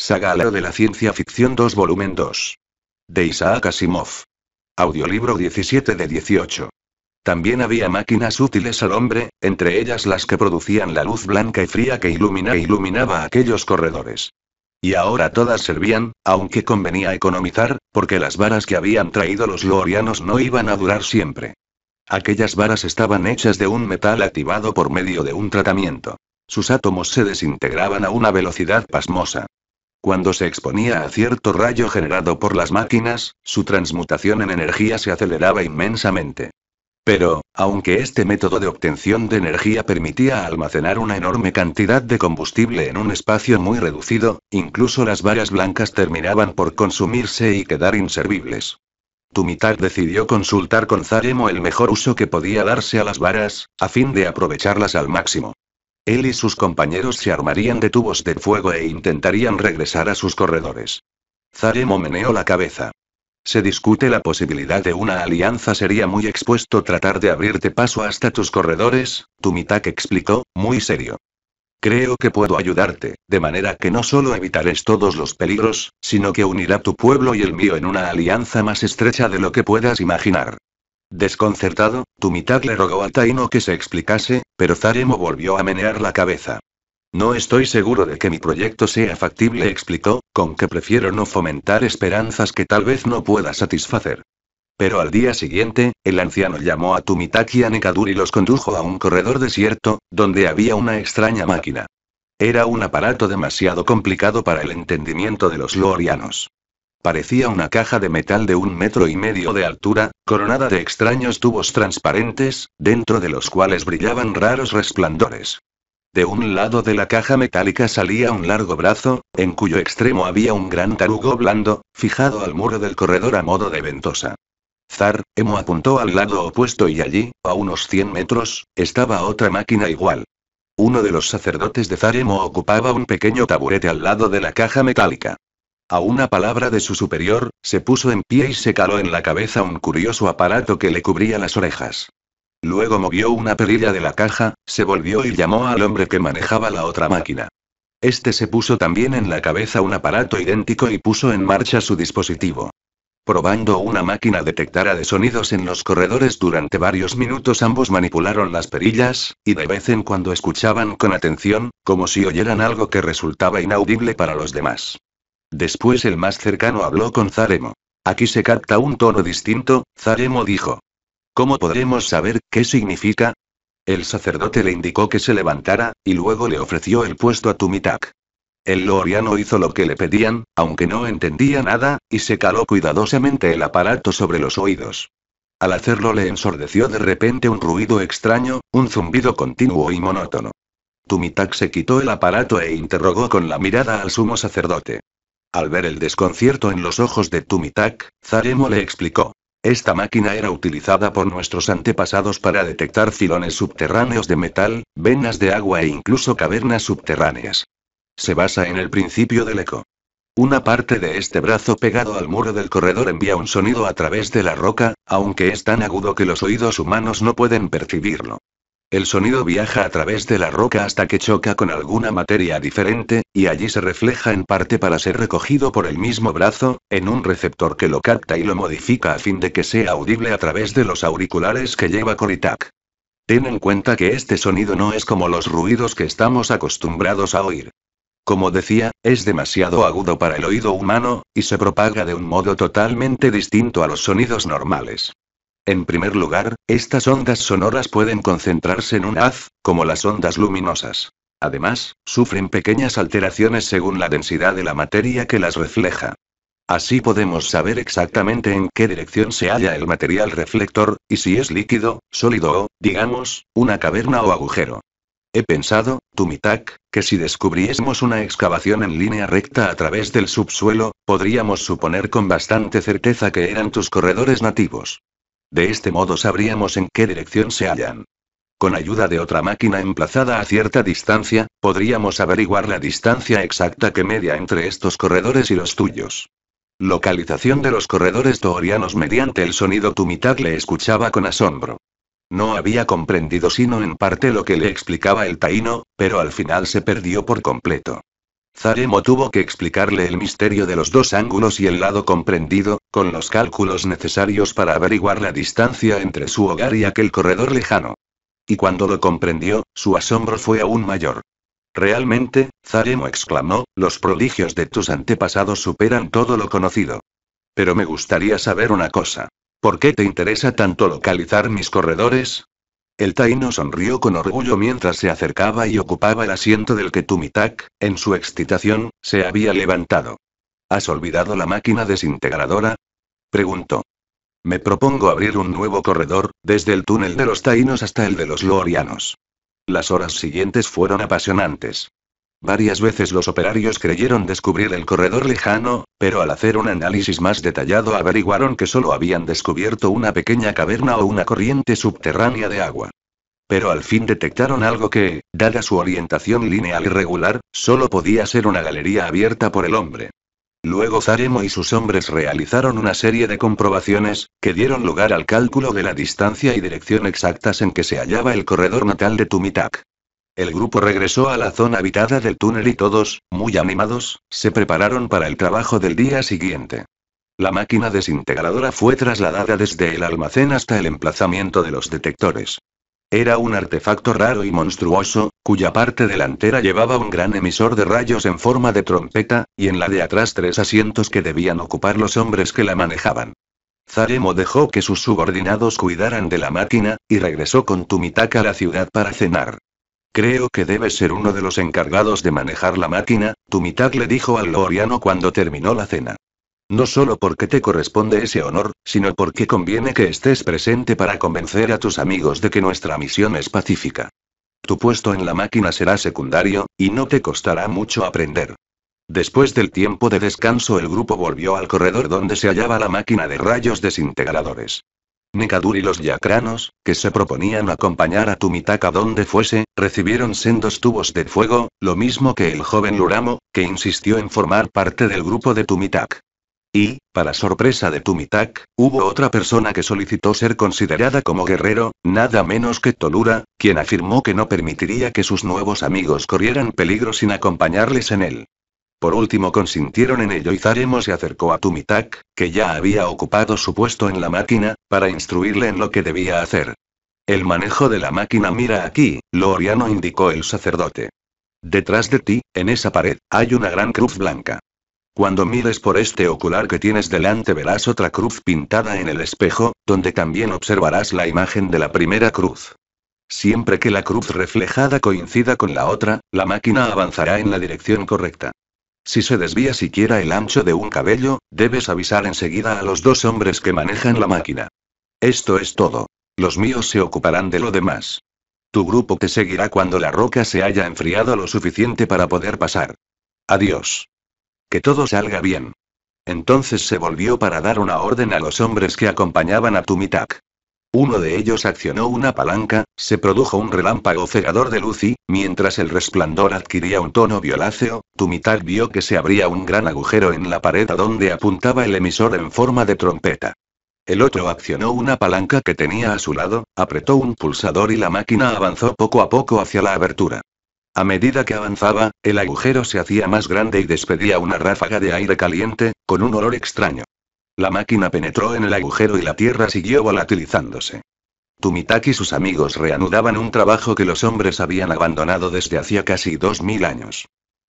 Sagalo de la Ciencia Ficción 2 Volumen 2. De Isaac Asimov. Audiolibro 17 de 18. También había máquinas útiles al hombre, entre ellas las que producían la luz blanca y fría que ilumina e iluminaba aquellos corredores. Y ahora todas servían, aunque convenía economizar, porque las varas que habían traído los lorianos no iban a durar siempre. Aquellas varas estaban hechas de un metal activado por medio de un tratamiento. Sus átomos se desintegraban a una velocidad pasmosa. Cuando se exponía a cierto rayo generado por las máquinas, su transmutación en energía se aceleraba inmensamente. Pero, aunque este método de obtención de energía permitía almacenar una enorme cantidad de combustible en un espacio muy reducido, incluso las varas blancas terminaban por consumirse y quedar inservibles. Tumitar decidió consultar con Zaremo el mejor uso que podía darse a las varas, a fin de aprovecharlas al máximo. Él y sus compañeros se armarían de tubos de fuego e intentarían regresar a sus corredores. Zaremo meneó la cabeza. Se discute la posibilidad de una alianza. Sería muy expuesto tratar de abrirte paso hasta tus corredores, Tumitak explicó, muy serio. Creo que puedo ayudarte, de manera que no solo evitares todos los peligros, sino que unirá tu pueblo y el mío en una alianza más estrecha de lo que puedas imaginar. Desconcertado, Tumitak le rogó a Taino que se explicase, pero Zaremo volvió a menear la cabeza. No estoy seguro de que mi proyecto sea factible, explicó, con que prefiero no fomentar esperanzas que tal vez no pueda satisfacer. Pero al día siguiente, el anciano llamó a Tumitak y a Nekadur y los condujo a un corredor desierto, donde había una extraña máquina. Era un aparato demasiado complicado para el entendimiento de los lorianos. Parecía una caja de metal de un metro y medio de altura, coronada de extraños tubos transparentes, dentro de los cuales brillaban raros resplandores. De un lado de la caja metálica salía un largo brazo, en cuyo extremo había un gran tarugo blando, fijado al muro del corredor a modo de ventosa. Zar, Emo apuntó al lado opuesto y allí, a unos 100 metros, estaba otra máquina igual. Uno de los sacerdotes de Zaremo ocupaba un pequeño taburete al lado de la caja metálica. A una palabra de su superior, se puso en pie y se caló en la cabeza un curioso aparato que le cubría las orejas. Luego movió una perilla de la caja, se volvió y llamó al hombre que manejaba la otra máquina. Este se puso también en la cabeza un aparato idéntico y puso en marcha su dispositivo. Probando una máquina detectara de sonidos en los corredores durante varios minutos ambos manipularon las perillas, y de vez en cuando escuchaban con atención, como si oyeran algo que resultaba inaudible para los demás. Después el más cercano habló con Zaremo. Aquí se capta un tono distinto, Zaremo dijo. ¿Cómo podremos saber qué significa? El sacerdote le indicó que se levantara, y luego le ofreció el puesto a Tumitak. El loriano hizo lo que le pedían, aunque no entendía nada, y se caló cuidadosamente el aparato sobre los oídos. Al hacerlo le ensordeció de repente un ruido extraño, un zumbido continuo y monótono. Tumitak se quitó el aparato e interrogó con la mirada al sumo sacerdote. Al ver el desconcierto en los ojos de Tumitak, Zaremo le explicó. Esta máquina era utilizada por nuestros antepasados para detectar filones subterráneos de metal, venas de agua e incluso cavernas subterráneas. Se basa en el principio del eco. Una parte de este brazo pegado al muro del corredor envía un sonido a través de la roca, aunque es tan agudo que los oídos humanos no pueden percibirlo. El sonido viaja a través de la roca hasta que choca con alguna materia diferente, y allí se refleja en parte para ser recogido por el mismo brazo, en un receptor que lo capta y lo modifica a fin de que sea audible a través de los auriculares que lleva Coritac. Ten en cuenta que este sonido no es como los ruidos que estamos acostumbrados a oír. Como decía, es demasiado agudo para el oído humano, y se propaga de un modo totalmente distinto a los sonidos normales. En primer lugar, estas ondas sonoras pueden concentrarse en un haz, como las ondas luminosas. Además, sufren pequeñas alteraciones según la densidad de la materia que las refleja. Así podemos saber exactamente en qué dirección se halla el material reflector, y si es líquido, sólido o, digamos, una caverna o agujero. He pensado, Tumitak, que si descubriésemos una excavación en línea recta a través del subsuelo, podríamos suponer con bastante certeza que eran tus corredores nativos. De este modo sabríamos en qué dirección se hallan. Con ayuda de otra máquina emplazada a cierta distancia, podríamos averiguar la distancia exacta que media entre estos corredores y los tuyos. Localización de los corredores toorianos mediante el sonido tu mitad le escuchaba con asombro. No había comprendido sino en parte lo que le explicaba el taíno, pero al final se perdió por completo. Zaremo tuvo que explicarle el misterio de los dos ángulos y el lado comprendido, con los cálculos necesarios para averiguar la distancia entre su hogar y aquel corredor lejano. Y cuando lo comprendió, su asombro fue aún mayor. Realmente, Zaremo exclamó, los prodigios de tus antepasados superan todo lo conocido. Pero me gustaría saber una cosa. ¿Por qué te interesa tanto localizar mis corredores? El Taino sonrió con orgullo mientras se acercaba y ocupaba el asiento del que Tumitak, en su excitación, se había levantado. ¿Has olvidado la máquina desintegradora? Preguntó. Me propongo abrir un nuevo corredor, desde el túnel de los Taínos hasta el de los lorianos. Las horas siguientes fueron apasionantes. Varias veces los operarios creyeron descubrir el corredor lejano, pero al hacer un análisis más detallado averiguaron que solo habían descubierto una pequeña caverna o una corriente subterránea de agua. Pero al fin detectaron algo que, dada su orientación lineal irregular, solo podía ser una galería abierta por el hombre. Luego Zaremo y sus hombres realizaron una serie de comprobaciones, que dieron lugar al cálculo de la distancia y dirección exactas en que se hallaba el corredor natal de Tumitak. El grupo regresó a la zona habitada del túnel y todos, muy animados, se prepararon para el trabajo del día siguiente. La máquina desintegradora fue trasladada desde el almacén hasta el emplazamiento de los detectores. Era un artefacto raro y monstruoso, cuya parte delantera llevaba un gran emisor de rayos en forma de trompeta, y en la de atrás tres asientos que debían ocupar los hombres que la manejaban. Zaremo dejó que sus subordinados cuidaran de la máquina, y regresó con Tumitak a la ciudad para cenar. Creo que debes ser uno de los encargados de manejar la máquina, Tumitak le dijo al Loriano cuando terminó la cena. No solo porque te corresponde ese honor, sino porque conviene que estés presente para convencer a tus amigos de que nuestra misión es pacífica. Tu puesto en la máquina será secundario, y no te costará mucho aprender. Después del tiempo de descanso el grupo volvió al corredor donde se hallaba la máquina de rayos desintegradores. Nekadur y los yacranos, que se proponían acompañar a Tumitaka donde fuese, recibieron sendos tubos de fuego, lo mismo que el joven Luramo, que insistió en formar parte del grupo de Tumitak. Y, para sorpresa de Tumitak, hubo otra persona que solicitó ser considerada como guerrero, nada menos que Tolura, quien afirmó que no permitiría que sus nuevos amigos corrieran peligro sin acompañarles en él. Por último consintieron en ello y Zaremo se acercó a Tumitak, que ya había ocupado su puesto en la máquina, para instruirle en lo que debía hacer. El manejo de la máquina mira aquí, lo oriano indicó el sacerdote. Detrás de ti, en esa pared, hay una gran cruz blanca. Cuando mires por este ocular que tienes delante verás otra cruz pintada en el espejo, donde también observarás la imagen de la primera cruz. Siempre que la cruz reflejada coincida con la otra, la máquina avanzará en la dirección correcta. Si se desvía siquiera el ancho de un cabello, debes avisar enseguida a los dos hombres que manejan la máquina. Esto es todo. Los míos se ocuparán de lo demás. Tu grupo te seguirá cuando la roca se haya enfriado lo suficiente para poder pasar. Adiós. Que todo salga bien. Entonces se volvió para dar una orden a los hombres que acompañaban a Tumitak. Uno de ellos accionó una palanca, se produjo un relámpago cegador de luz y, mientras el resplandor adquiría un tono violáceo, Tumitak vio que se abría un gran agujero en la pared a donde apuntaba el emisor en forma de trompeta. El otro accionó una palanca que tenía a su lado, apretó un pulsador y la máquina avanzó poco a poco hacia la abertura. A medida que avanzaba, el agujero se hacía más grande y despedía una ráfaga de aire caliente, con un olor extraño. La máquina penetró en el agujero y la tierra siguió volatilizándose. Tumitak y sus amigos reanudaban un trabajo que los hombres habían abandonado desde hacía casi dos mil años.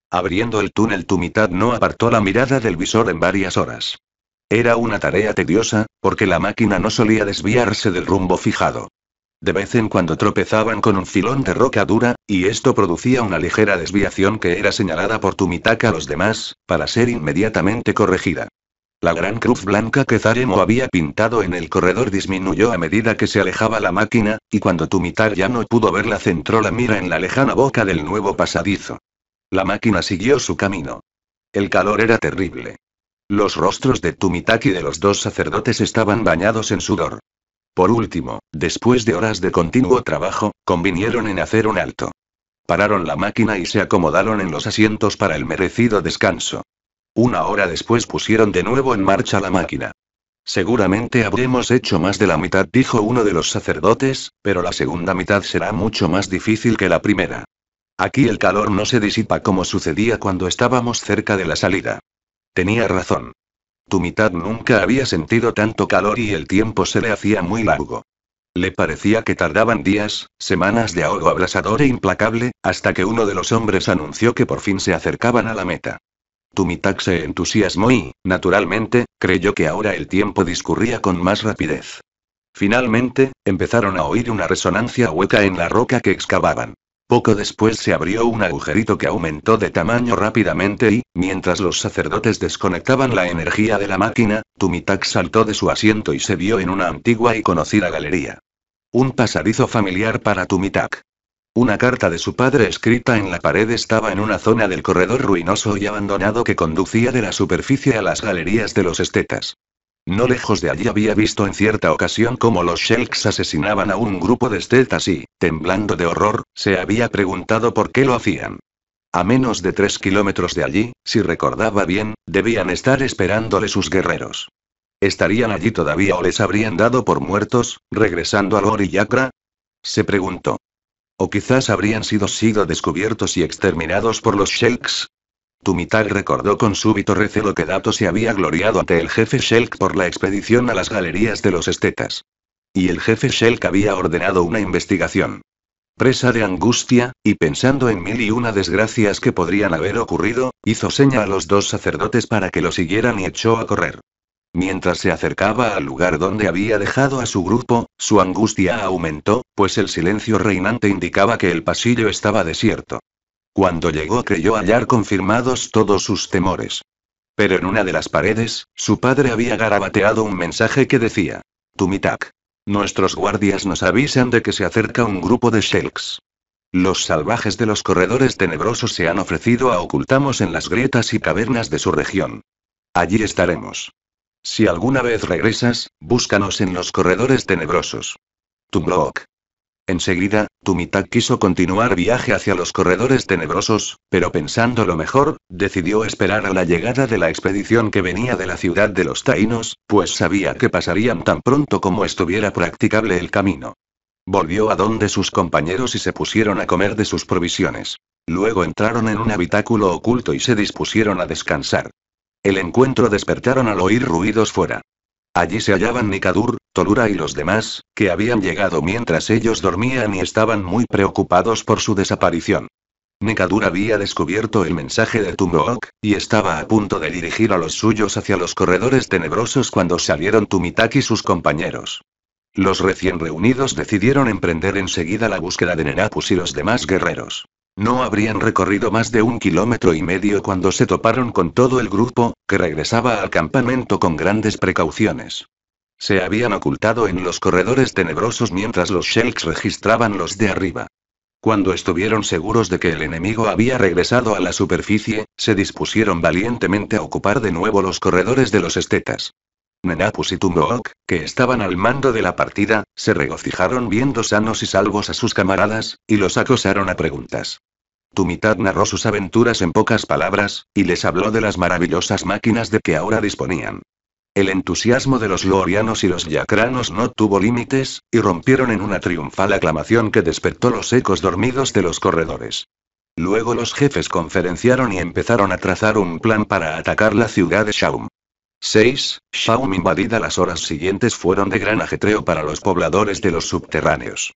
Abriendo el túnel Tumitak no apartó la mirada del visor en varias horas. Era una tarea tediosa, porque la máquina no solía desviarse del rumbo fijado. De vez en cuando tropezaban con un filón de roca dura, y esto producía una ligera desviación que era señalada por Tumitaka a los demás, para ser inmediatamente corregida. La gran cruz blanca que Zaremo había pintado en el corredor disminuyó a medida que se alejaba la máquina, y cuando Tumitar ya no pudo verla centró la mira en la lejana boca del nuevo pasadizo. La máquina siguió su camino. El calor era terrible. Los rostros de y de los dos sacerdotes estaban bañados en sudor. Por último, después de horas de continuo trabajo, convinieron en hacer un alto. Pararon la máquina y se acomodaron en los asientos para el merecido descanso. Una hora después pusieron de nuevo en marcha la máquina. Seguramente habremos hecho más de la mitad, dijo uno de los sacerdotes, pero la segunda mitad será mucho más difícil que la primera. Aquí el calor no se disipa como sucedía cuando estábamos cerca de la salida. Tenía razón. Tu nunca había sentido tanto calor y el tiempo se le hacía muy largo. Le parecía que tardaban días, semanas de ahogo abrasador e implacable, hasta que uno de los hombres anunció que por fin se acercaban a la meta. Tu se entusiasmó y, naturalmente, creyó que ahora el tiempo discurría con más rapidez. Finalmente, empezaron a oír una resonancia hueca en la roca que excavaban. Poco después se abrió un agujerito que aumentó de tamaño rápidamente y, mientras los sacerdotes desconectaban la energía de la máquina, Tumitak saltó de su asiento y se vio en una antigua y conocida galería. Un pasadizo familiar para Tumitak. Una carta de su padre escrita en la pared estaba en una zona del corredor ruinoso y abandonado que conducía de la superficie a las galerías de los estetas. No lejos de allí había visto en cierta ocasión cómo los Shelks asesinaban a un grupo de Steltas y, temblando de horror, se había preguntado por qué lo hacían. A menos de tres kilómetros de allí, si recordaba bien, debían estar esperándole sus guerreros. ¿Estarían allí todavía o les habrían dado por muertos, regresando al y Yakra? Se preguntó. O quizás habrían sido sido descubiertos y exterminados por los Shelks, Tumital recordó con súbito recelo que Dato se había gloriado ante el jefe Shelk por la expedición a las galerías de los estetas. Y el jefe Shelk había ordenado una investigación. Presa de angustia, y pensando en mil y una desgracias que podrían haber ocurrido, hizo seña a los dos sacerdotes para que lo siguieran y echó a correr. Mientras se acercaba al lugar donde había dejado a su grupo, su angustia aumentó, pues el silencio reinante indicaba que el pasillo estaba desierto. Cuando llegó creyó hallar confirmados todos sus temores. Pero en una de las paredes, su padre había garabateado un mensaje que decía: Tumitak. Nuestros guardias nos avisan de que se acerca un grupo de Shelks. Los salvajes de los corredores tenebrosos se han ofrecido a ocultamos en las grietas y cavernas de su región. Allí estaremos. Si alguna vez regresas, búscanos en los corredores tenebrosos. Tumblok. Enseguida, Tumitak quiso continuar viaje hacia los corredores tenebrosos, pero pensando lo mejor, decidió esperar a la llegada de la expedición que venía de la ciudad de los Taínos, pues sabía que pasarían tan pronto como estuviera practicable el camino. Volvió a donde sus compañeros y se pusieron a comer de sus provisiones. Luego entraron en un habitáculo oculto y se dispusieron a descansar. El encuentro despertaron al oír ruidos fuera. Allí se hallaban Nicadur, y los demás, que habían llegado mientras ellos dormían y estaban muy preocupados por su desaparición. Nekadur había descubierto el mensaje de Tumbook, y estaba a punto de dirigir a los suyos hacia los corredores tenebrosos cuando salieron Tumitak y sus compañeros. Los recién reunidos decidieron emprender enseguida la búsqueda de Nenapus y los demás guerreros. No habrían recorrido más de un kilómetro y medio cuando se toparon con todo el grupo, que regresaba al campamento con grandes precauciones. Se habían ocultado en los corredores tenebrosos mientras los Shelks registraban los de arriba. Cuando estuvieron seguros de que el enemigo había regresado a la superficie, se dispusieron valientemente a ocupar de nuevo los corredores de los estetas. Nenapus y Tumbook, que estaban al mando de la partida, se regocijaron viendo sanos y salvos a sus camaradas, y los acosaron a preguntas. Tumitad narró sus aventuras en pocas palabras, y les habló de las maravillosas máquinas de que ahora disponían. El entusiasmo de los lorianos y los yacranos no tuvo límites, y rompieron en una triunfal aclamación que despertó los ecos dormidos de los corredores. Luego los jefes conferenciaron y empezaron a trazar un plan para atacar la ciudad de Shaum. 6. Shaum invadida las horas siguientes fueron de gran ajetreo para los pobladores de los subterráneos.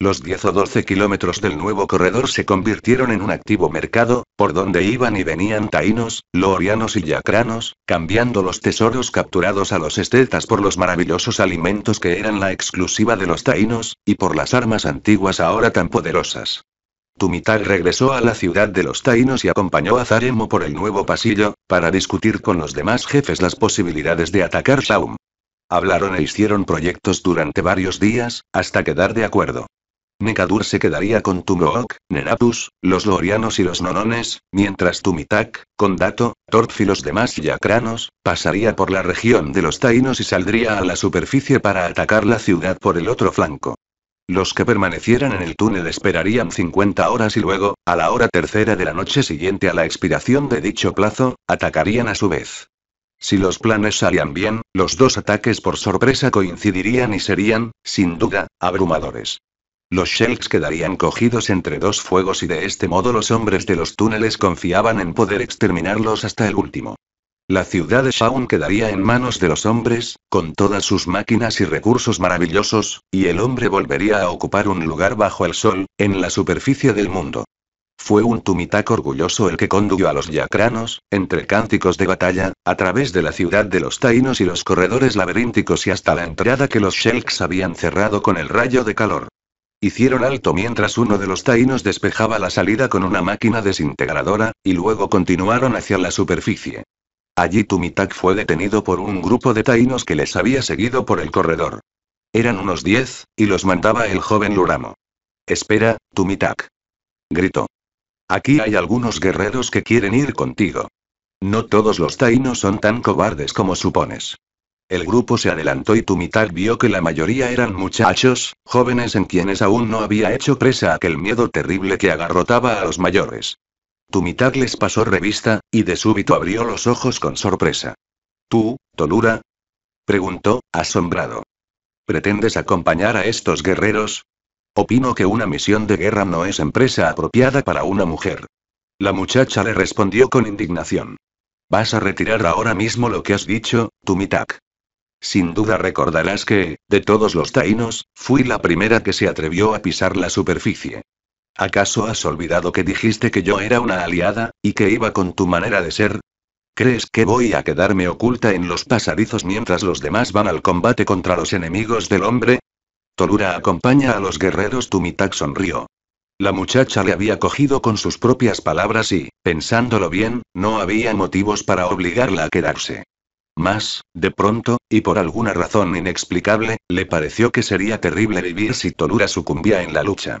Los 10 o 12 kilómetros del nuevo corredor se convirtieron en un activo mercado, por donde iban y venían taínos, loorianos y yacranos, cambiando los tesoros capturados a los estetas por los maravillosos alimentos que eran la exclusiva de los taínos, y por las armas antiguas ahora tan poderosas. Tumital regresó a la ciudad de los Taínos y acompañó a Zaremo por el nuevo pasillo, para discutir con los demás jefes las posibilidades de atacar Saum. Hablaron e hicieron proyectos durante varios días, hasta quedar de acuerdo. Negadur se quedaría con Tumrook, Neratus, los Lorianos y los Nonones, mientras Tumitak, Condato, Tortfi y los demás Yacranos, pasaría por la región de los Tainos y saldría a la superficie para atacar la ciudad por el otro flanco. Los que permanecieran en el túnel esperarían 50 horas y luego, a la hora tercera de la noche siguiente a la expiración de dicho plazo, atacarían a su vez. Si los planes salían bien, los dos ataques por sorpresa coincidirían y serían, sin duda, abrumadores. Los Shelks quedarían cogidos entre dos fuegos y de este modo los hombres de los túneles confiaban en poder exterminarlos hasta el último. La ciudad de Shaun quedaría en manos de los hombres, con todas sus máquinas y recursos maravillosos, y el hombre volvería a ocupar un lugar bajo el sol, en la superficie del mundo. Fue un tumitac orgulloso el que condujo a los yacranos, entre cánticos de batalla, a través de la ciudad de los taínos y los corredores laberínticos y hasta la entrada que los shelks habían cerrado con el rayo de calor. Hicieron alto mientras uno de los taínos despejaba la salida con una máquina desintegradora, y luego continuaron hacia la superficie. Allí Tumitak fue detenido por un grupo de taínos que les había seguido por el corredor. Eran unos diez, y los mandaba el joven Luramo. Espera, Tumitak. Gritó. Aquí hay algunos guerreros que quieren ir contigo. No todos los taínos son tan cobardes como supones. El grupo se adelantó y Tumitak vio que la mayoría eran muchachos, jóvenes en quienes aún no había hecho presa aquel miedo terrible que agarrotaba a los mayores. Tumitak les pasó revista, y de súbito abrió los ojos con sorpresa. ¿Tú, Tolura? preguntó, asombrado. ¿Pretendes acompañar a estos guerreros? Opino que una misión de guerra no es empresa apropiada para una mujer. La muchacha le respondió con indignación. Vas a retirar ahora mismo lo que has dicho, Tumitak. Sin duda recordarás que, de todos los taínos, fui la primera que se atrevió a pisar la superficie. ¿Acaso has olvidado que dijiste que yo era una aliada, y que iba con tu manera de ser? ¿Crees que voy a quedarme oculta en los pasadizos mientras los demás van al combate contra los enemigos del hombre? Tolura acompaña a los guerreros Tumitak sonrió. La muchacha le había cogido con sus propias palabras y, pensándolo bien, no había motivos para obligarla a quedarse. Mas, de pronto, y por alguna razón inexplicable, le pareció que sería terrible vivir si Tolura sucumbía en la lucha.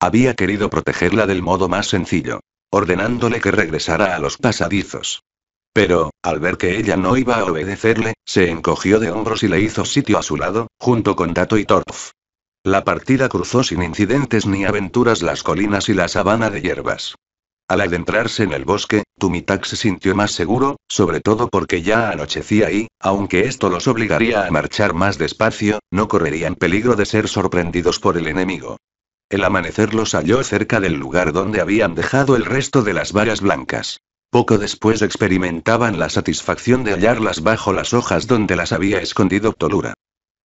Había querido protegerla del modo más sencillo, ordenándole que regresara a los pasadizos. Pero, al ver que ella no iba a obedecerle, se encogió de hombros y le hizo sitio a su lado, junto con Dato y Torf. La partida cruzó sin incidentes ni aventuras las colinas y la sabana de hierbas. Al adentrarse en el bosque, Tumitak se sintió más seguro, sobre todo porque ya anochecía y, aunque esto los obligaría a marchar más despacio, no correrían peligro de ser sorprendidos por el enemigo. El amanecer los halló cerca del lugar donde habían dejado el resto de las varas blancas. Poco después experimentaban la satisfacción de hallarlas bajo las hojas donde las había escondido Tolura.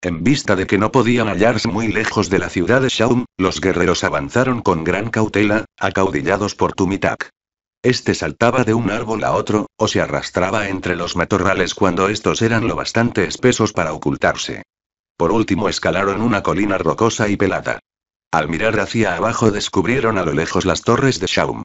En vista de que no podían hallarse muy lejos de la ciudad de Shaum, los guerreros avanzaron con gran cautela, acaudillados por Tumitak. Este saltaba de un árbol a otro, o se arrastraba entre los matorrales cuando estos eran lo bastante espesos para ocultarse. Por último escalaron una colina rocosa y pelada. Al mirar hacia abajo descubrieron a lo lejos las torres de Shaum.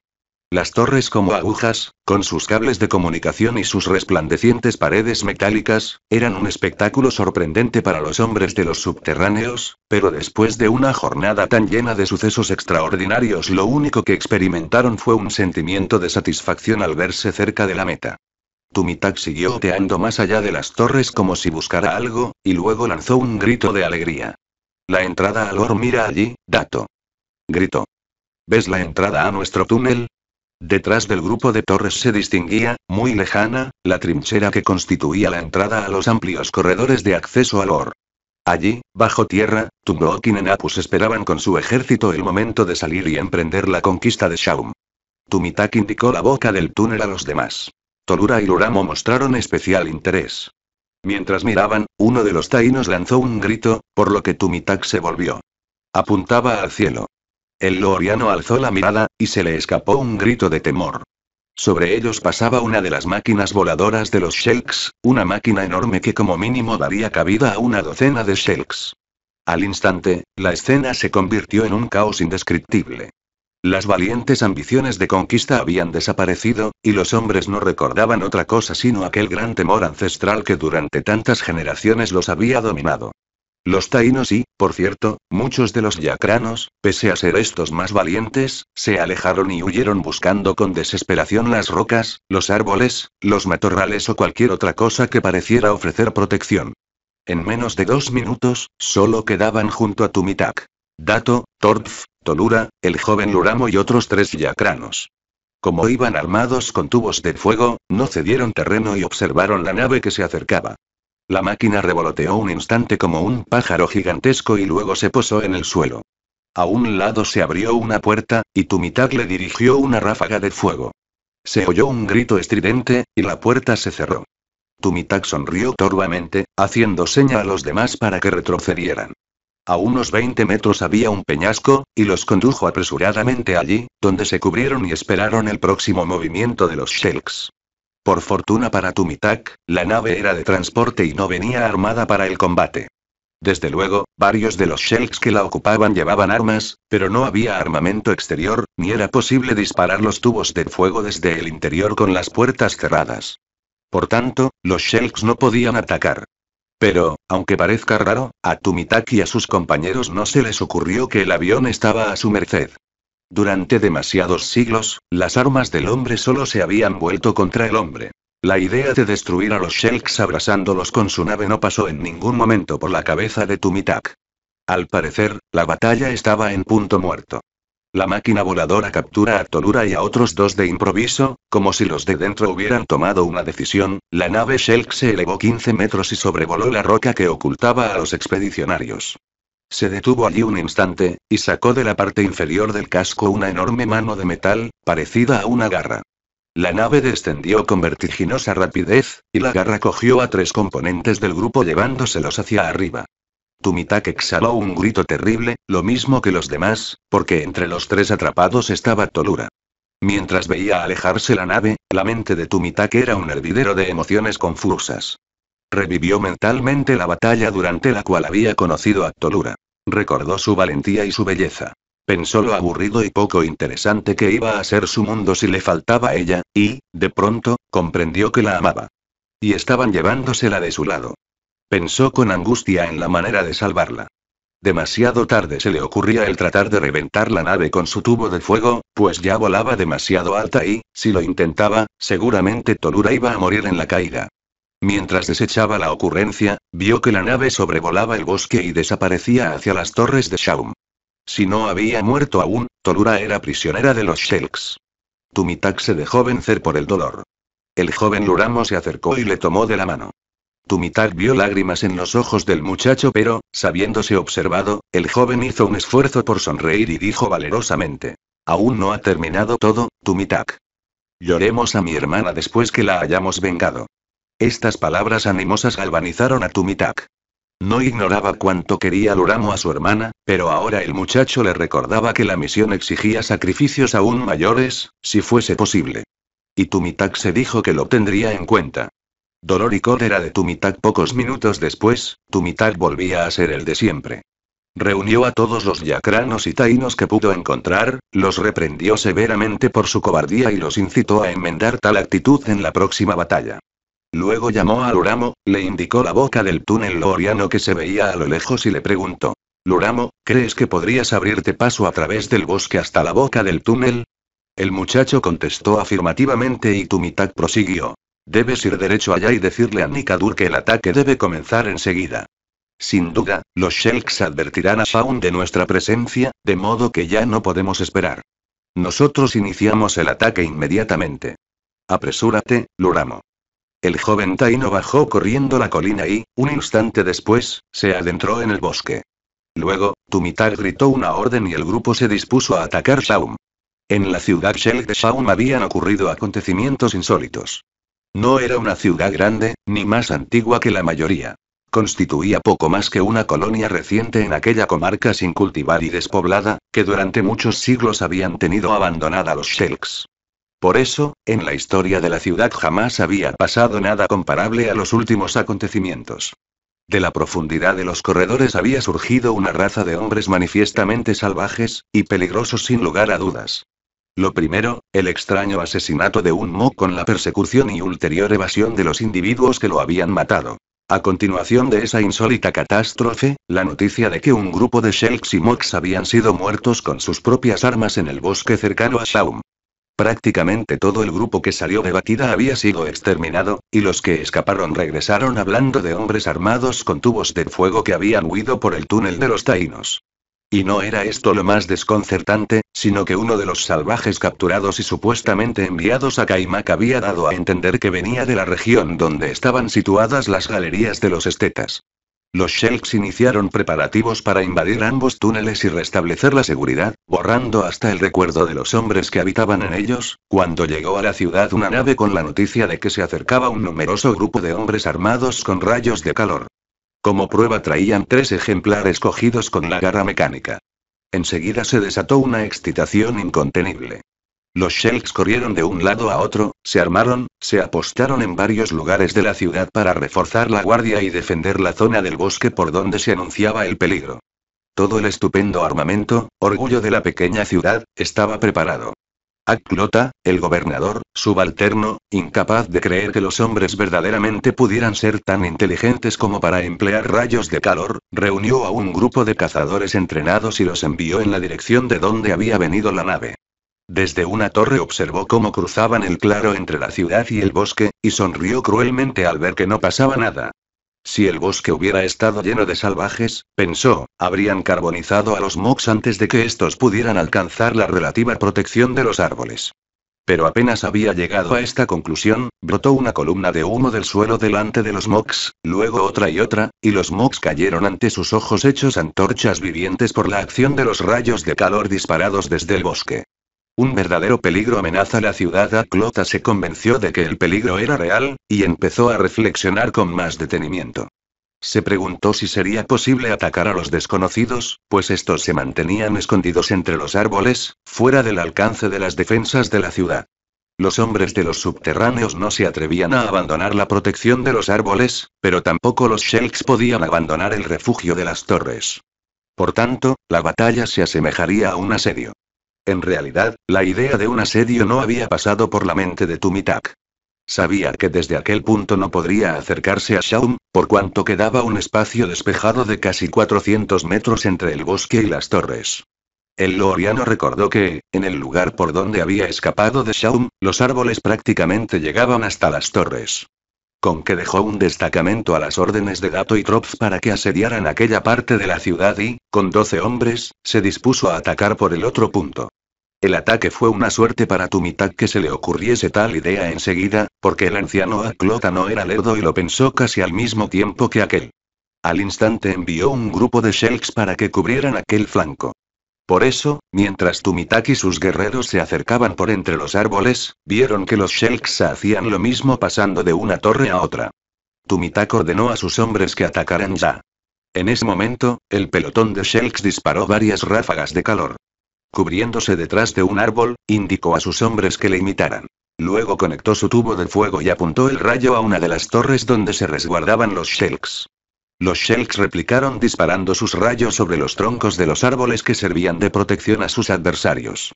Las torres como agujas, con sus cables de comunicación y sus resplandecientes paredes metálicas, eran un espectáculo sorprendente para los hombres de los subterráneos, pero después de una jornada tan llena de sucesos extraordinarios lo único que experimentaron fue un sentimiento de satisfacción al verse cerca de la meta. Tumitak siguió oteando más allá de las torres como si buscara algo, y luego lanzó un grito de alegría. La entrada al Or mira allí, dato. Gritó. ¿Ves la entrada a nuestro túnel? Detrás del grupo de torres se distinguía, muy lejana, la trinchera que constituía la entrada a los amplios corredores de acceso al Or. Allí, bajo tierra, Tumbookin y esperaban con su ejército el momento de salir y emprender la conquista de Shaum. Tumitak indicó la boca del túnel a los demás. Tolura y Luramo mostraron especial interés. Mientras miraban, uno de los taínos lanzó un grito, por lo que Tumitak se volvió. Apuntaba al cielo. El Loriano alzó la mirada, y se le escapó un grito de temor. Sobre ellos pasaba una de las máquinas voladoras de los Shelks, una máquina enorme que como mínimo daría cabida a una docena de Shelks. Al instante, la escena se convirtió en un caos indescriptible. Las valientes ambiciones de conquista habían desaparecido, y los hombres no recordaban otra cosa sino aquel gran temor ancestral que durante tantas generaciones los había dominado. Los taínos y, por cierto, muchos de los yacranos, pese a ser estos más valientes, se alejaron y huyeron buscando con desesperación las rocas, los árboles, los matorrales o cualquier otra cosa que pareciera ofrecer protección. En menos de dos minutos, solo quedaban junto a Tumitak. Dato, Torpf, Tolura, el joven Luramo y otros tres yacranos. Como iban armados con tubos de fuego, no cedieron terreno y observaron la nave que se acercaba. La máquina revoloteó un instante como un pájaro gigantesco y luego se posó en el suelo. A un lado se abrió una puerta, y Tumitak le dirigió una ráfaga de fuego. Se oyó un grito estridente, y la puerta se cerró. Tumitak sonrió torvamente, haciendo seña a los demás para que retrocedieran. A unos 20 metros había un peñasco, y los condujo apresuradamente allí, donde se cubrieron y esperaron el próximo movimiento de los Shelks. Por fortuna para Tumitak, la nave era de transporte y no venía armada para el combate. Desde luego, varios de los Shelks que la ocupaban llevaban armas, pero no había armamento exterior, ni era posible disparar los tubos de fuego desde el interior con las puertas cerradas. Por tanto, los Shelks no podían atacar. Pero, aunque parezca raro, a Tumitak y a sus compañeros no se les ocurrió que el avión estaba a su merced. Durante demasiados siglos, las armas del hombre solo se habían vuelto contra el hombre. La idea de destruir a los Shelks abrazándolos con su nave no pasó en ningún momento por la cabeza de Tumitak. Al parecer, la batalla estaba en punto muerto. La máquina voladora captura a Tolura y a otros dos de improviso, como si los de dentro hubieran tomado una decisión, la nave Shelk se elevó 15 metros y sobrevoló la roca que ocultaba a los expedicionarios. Se detuvo allí un instante, y sacó de la parte inferior del casco una enorme mano de metal, parecida a una garra. La nave descendió con vertiginosa rapidez, y la garra cogió a tres componentes del grupo llevándoselos hacia arriba. Tumitak exhaló un grito terrible, lo mismo que los demás, porque entre los tres atrapados estaba Tolura. Mientras veía alejarse la nave, la mente de Tumitak era un hervidero de emociones confusas. Revivió mentalmente la batalla durante la cual había conocido a Tolura. Recordó su valentía y su belleza. Pensó lo aburrido y poco interesante que iba a ser su mundo si le faltaba ella, y, de pronto, comprendió que la amaba. Y estaban llevándosela de su lado. Pensó con angustia en la manera de salvarla. Demasiado tarde se le ocurría el tratar de reventar la nave con su tubo de fuego, pues ya volaba demasiado alta y, si lo intentaba, seguramente Tolura iba a morir en la caída. Mientras desechaba la ocurrencia, vio que la nave sobrevolaba el bosque y desaparecía hacia las torres de Shaum. Si no había muerto aún, Tolura era prisionera de los Shelks. Tumitak se dejó vencer por el dolor. El joven Luramo se acercó y le tomó de la mano. Tumitak vio lágrimas en los ojos del muchacho, pero, sabiéndose observado, el joven hizo un esfuerzo por sonreír y dijo valerosamente: Aún no ha terminado todo, Tumitak. Lloremos a mi hermana después que la hayamos vengado. Estas palabras animosas galvanizaron a Tumitak. No ignoraba cuánto quería Luramo a su hermana, pero ahora el muchacho le recordaba que la misión exigía sacrificios aún mayores, si fuese posible. Y Tumitak se dijo que lo tendría en cuenta. Dolor y cólera de Tumitak pocos minutos después, Tumitak volvía a ser el de siempre. Reunió a todos los yacranos y taínos que pudo encontrar, los reprendió severamente por su cobardía y los incitó a enmendar tal actitud en la próxima batalla. Luego llamó a Luramo, le indicó la boca del túnel loriano que se veía a lo lejos y le preguntó. Luramo, ¿crees que podrías abrirte paso a través del bosque hasta la boca del túnel? El muchacho contestó afirmativamente y Tumitak prosiguió. Debes ir derecho allá y decirle a Nikadur que el ataque debe comenzar enseguida. Sin duda, los Shelks advertirán a Shaun de nuestra presencia, de modo que ya no podemos esperar. Nosotros iniciamos el ataque inmediatamente. Apresúrate, Luramo. El joven Taino bajó corriendo la colina y, un instante después, se adentró en el bosque. Luego, Tumitar gritó una orden y el grupo se dispuso a atacar Shaum. En la ciudad Shell de Shaum habían ocurrido acontecimientos insólitos. No era una ciudad grande, ni más antigua que la mayoría. Constituía poco más que una colonia reciente en aquella comarca sin cultivar y despoblada, que durante muchos siglos habían tenido abandonada los Shelks. Por eso, en la historia de la ciudad jamás había pasado nada comparable a los últimos acontecimientos. De la profundidad de los corredores había surgido una raza de hombres manifiestamente salvajes, y peligrosos sin lugar a dudas. Lo primero, el extraño asesinato de un Mo con la persecución y ulterior evasión de los individuos que lo habían matado. A continuación de esa insólita catástrofe, la noticia de que un grupo de Shelks y Mox habían sido muertos con sus propias armas en el bosque cercano a Shaum. Prácticamente todo el grupo que salió de Batida había sido exterminado, y los que escaparon regresaron hablando de hombres armados con tubos de fuego que habían huido por el túnel de los Taínos. Y no era esto lo más desconcertante, sino que uno de los salvajes capturados y supuestamente enviados a Caimac había dado a entender que venía de la región donde estaban situadas las galerías de los estetas. Los Shelks iniciaron preparativos para invadir ambos túneles y restablecer la seguridad, borrando hasta el recuerdo de los hombres que habitaban en ellos, cuando llegó a la ciudad una nave con la noticia de que se acercaba un numeroso grupo de hombres armados con rayos de calor. Como prueba traían tres ejemplares cogidos con la garra mecánica. Enseguida se desató una excitación incontenible. Los Sheiks corrieron de un lado a otro, se armaron, se apostaron en varios lugares de la ciudad para reforzar la guardia y defender la zona del bosque por donde se anunciaba el peligro. Todo el estupendo armamento, orgullo de la pequeña ciudad, estaba preparado. Aklota, el gobernador, subalterno, incapaz de creer que los hombres verdaderamente pudieran ser tan inteligentes como para emplear rayos de calor, reunió a un grupo de cazadores entrenados y los envió en la dirección de donde había venido la nave. Desde una torre observó cómo cruzaban el claro entre la ciudad y el bosque, y sonrió cruelmente al ver que no pasaba nada. Si el bosque hubiera estado lleno de salvajes, pensó, habrían carbonizado a los Mox antes de que estos pudieran alcanzar la relativa protección de los árboles. Pero apenas había llegado a esta conclusión, brotó una columna de humo del suelo delante de los Mox, luego otra y otra, y los moks cayeron ante sus ojos hechos antorchas vivientes por la acción de los rayos de calor disparados desde el bosque. Un verdadero peligro amenaza la ciudad. Clota se convenció de que el peligro era real, y empezó a reflexionar con más detenimiento. Se preguntó si sería posible atacar a los desconocidos, pues estos se mantenían escondidos entre los árboles, fuera del alcance de las defensas de la ciudad. Los hombres de los subterráneos no se atrevían a abandonar la protección de los árboles, pero tampoco los Shelks podían abandonar el refugio de las torres. Por tanto, la batalla se asemejaría a un asedio. En realidad, la idea de un asedio no había pasado por la mente de Tumitak. Sabía que desde aquel punto no podría acercarse a Shaum, por cuanto quedaba un espacio despejado de casi 400 metros entre el bosque y las torres. El Loriano recordó que, en el lugar por donde había escapado de Shaum, los árboles prácticamente llegaban hasta las torres con que dejó un destacamento a las órdenes de Gato y Trops para que asediaran aquella parte de la ciudad y, con doce hombres, se dispuso a atacar por el otro punto. El ataque fue una suerte para Tumitak que se le ocurriese tal idea enseguida, porque el anciano Aklota no era lerdo y lo pensó casi al mismo tiempo que aquel. Al instante envió un grupo de Shelks para que cubrieran aquel flanco. Por eso, mientras Tumitak y sus guerreros se acercaban por entre los árboles, vieron que los Shelks hacían lo mismo pasando de una torre a otra. Tumitak ordenó a sus hombres que atacaran ya. En ese momento, el pelotón de Shelks disparó varias ráfagas de calor. Cubriéndose detrás de un árbol, indicó a sus hombres que le imitaran. Luego conectó su tubo de fuego y apuntó el rayo a una de las torres donde se resguardaban los Shelks. Los Shelks replicaron disparando sus rayos sobre los troncos de los árboles que servían de protección a sus adversarios.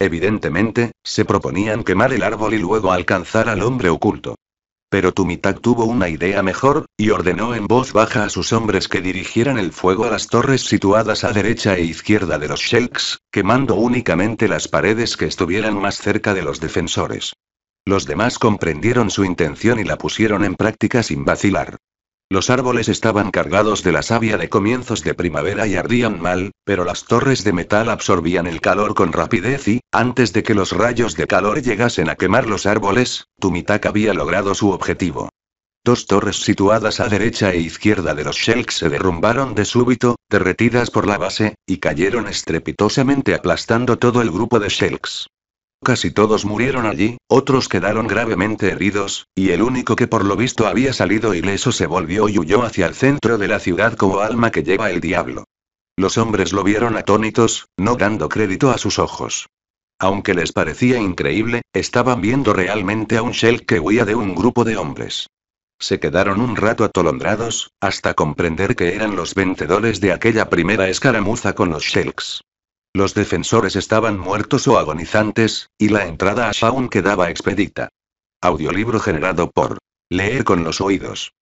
Evidentemente, se proponían quemar el árbol y luego alcanzar al hombre oculto. Pero Tumitak tuvo una idea mejor, y ordenó en voz baja a sus hombres que dirigieran el fuego a las torres situadas a derecha e izquierda de los Shelks, quemando únicamente las paredes que estuvieran más cerca de los defensores. Los demás comprendieron su intención y la pusieron en práctica sin vacilar. Los árboles estaban cargados de la savia de comienzos de primavera y ardían mal, pero las torres de metal absorbían el calor con rapidez y, antes de que los rayos de calor llegasen a quemar los árboles, Tumitak había logrado su objetivo. Dos torres situadas a derecha e izquierda de los Shelks se derrumbaron de súbito, derretidas por la base, y cayeron estrepitosamente aplastando todo el grupo de Shelks. Casi todos murieron allí, otros quedaron gravemente heridos, y el único que por lo visto había salido ileso se volvió y huyó hacia el centro de la ciudad como alma que lleva el diablo. Los hombres lo vieron atónitos, no dando crédito a sus ojos. Aunque les parecía increíble, estaban viendo realmente a un Shell que huía de un grupo de hombres. Se quedaron un rato atolondrados, hasta comprender que eran los vendedores de aquella primera escaramuza con los Shelks. Los defensores estaban muertos o agonizantes, y la entrada a Shaun quedaba expedita. Audiolibro generado por Leer con los oídos.